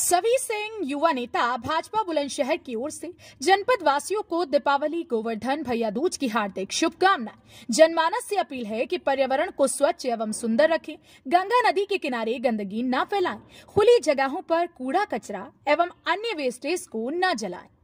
सभी सिंह युवा नेता भाजपा बुलंदशहर की ओर से जनपद वासियों को दीपावली गोवर्धन भैया दूज की हार्दिक शुभकामनाएं जनमानस से अपील है कि पर्यावरण को स्वच्छ एवं सुंदर रखें गंगा नदी के किनारे गंदगी न फैलाएं खुली जगहों पर कूड़ा कचरा एवं अन्य वेस्टेज को न जलाएं